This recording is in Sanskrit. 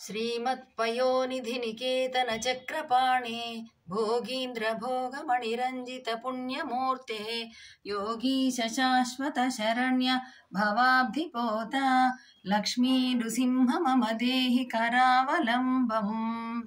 श्रीमत्पयोनिधिनिकेतनचक्रपाणे भोगीन्द्रभोगमणिरञ्जितपुण्यमूर्ते योगी शशाश्वतशरण्य भवाब्धिपोता लक्ष्मी मम देहि करावलम्बम्